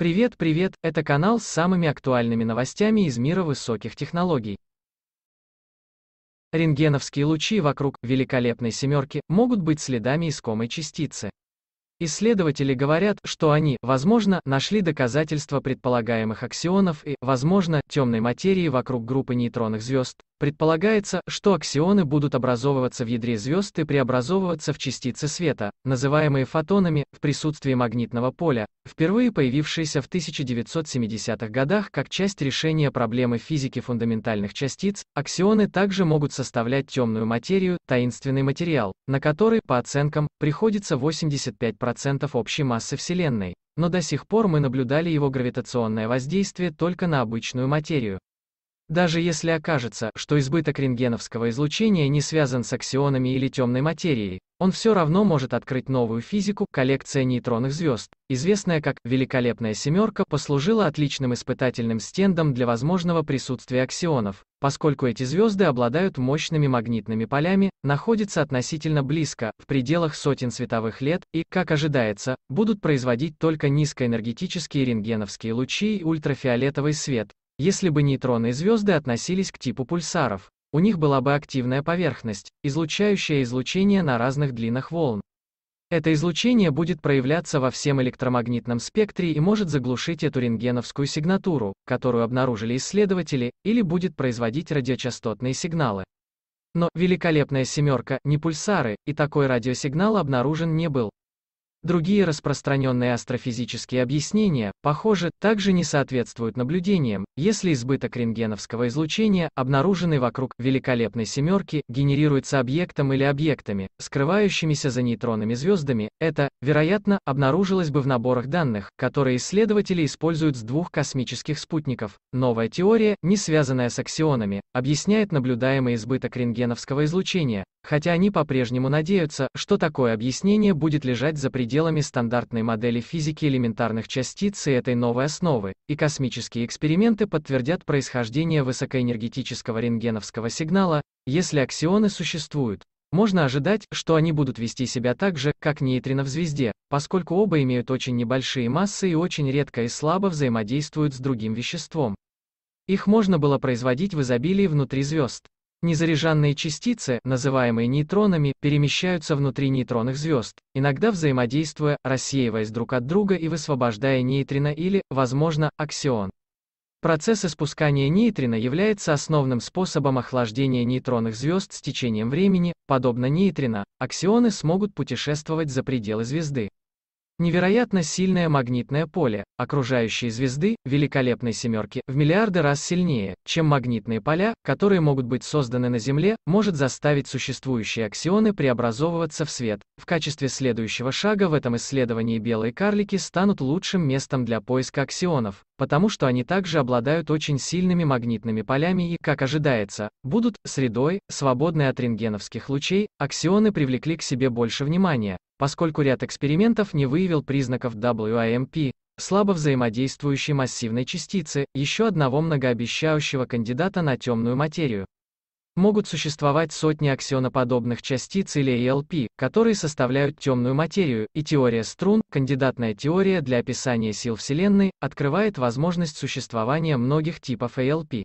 Привет, привет, это канал с самыми актуальными новостями из мира высоких технологий. Рентгеновские лучи вокруг великолепной семерки могут быть следами искомой частицы. Исследователи говорят, что они, возможно, нашли доказательства предполагаемых аксионов и, возможно, темной материи вокруг группы нейтронных звезд, Предполагается, что аксионы будут образовываться в ядре звезд и преобразовываться в частицы света, называемые фотонами, в присутствии магнитного поля, впервые появившиеся в 1970-х годах как часть решения проблемы физики фундаментальных частиц, аксионы также могут составлять темную материю, таинственный материал, на который, по оценкам, приходится 85% общей массы Вселенной. Но до сих пор мы наблюдали его гравитационное воздействие только на обычную материю. Даже если окажется, что избыток рентгеновского излучения не связан с аксионами или темной материей, он все равно может открыть новую физику, коллекция нейтронных звезд, известная как «великолепная семерка», послужила отличным испытательным стендом для возможного присутствия аксионов, поскольку эти звезды обладают мощными магнитными полями, находятся относительно близко, в пределах сотен световых лет, и, как ожидается, будут производить только низкоэнергетические рентгеновские лучи и ультрафиолетовый свет, если бы нейтроны и звезды относились к типу пульсаров, у них была бы активная поверхность, излучающая излучение на разных длинах волн. Это излучение будет проявляться во всем электромагнитном спектре и может заглушить эту рентгеновскую сигнатуру, которую обнаружили исследователи, или будет производить радиочастотные сигналы. Но «Великолепная семерка» не пульсары, и такой радиосигнал обнаружен не был. Другие распространенные астрофизические объяснения, похоже, также не соответствуют наблюдениям, если избыток рентгеновского излучения, обнаруженный вокруг «великолепной семерки», генерируется объектом или объектами, скрывающимися за нейтронными звездами, это, вероятно, обнаружилось бы в наборах данных, которые исследователи используют с двух космических спутников. Новая теория, не связанная с аксионами, объясняет наблюдаемый избыток рентгеновского излучения, хотя они по-прежнему надеются, что такое объяснение будет лежать за пределами пределами стандартной модели физики элементарных частиц и этой новой основы, и космические эксперименты подтвердят происхождение высокоэнергетического рентгеновского сигнала, если аксионы существуют. Можно ожидать, что они будут вести себя так же, как нейтрино в звезде, поскольку оба имеют очень небольшие массы и очень редко и слабо взаимодействуют с другим веществом. Их можно было производить в изобилии внутри звезд. Незаряженные частицы, называемые нейтронами, перемещаются внутри нейтронных звезд, иногда взаимодействуя, рассеиваясь друг от друга и высвобождая нейтрино или, возможно, аксион. Процесс испускания нейтрина является основным способом охлаждения нейтронных звезд с течением времени, подобно нейтрино, аксионы смогут путешествовать за пределы звезды. Невероятно сильное магнитное поле, окружающие звезды, великолепной семерки, в миллиарды раз сильнее, чем магнитные поля, которые могут быть созданы на Земле, может заставить существующие аксионы преобразовываться в свет. В качестве следующего шага в этом исследовании белые карлики станут лучшим местом для поиска аксионов, потому что они также обладают очень сильными магнитными полями и, как ожидается, будут средой, свободной от рентгеновских лучей, аксионы привлекли к себе больше внимания, поскольку ряд экспериментов не выявил признаков WIMP, а слабо взаимодействующей массивной частицы, еще одного многообещающего кандидата на темную материю. Могут существовать сотни аксионоподобных частиц или ELP, а которые составляют темную материю, и теория струн, кандидатная теория для описания сил Вселенной, открывает возможность существования многих типов ELP. А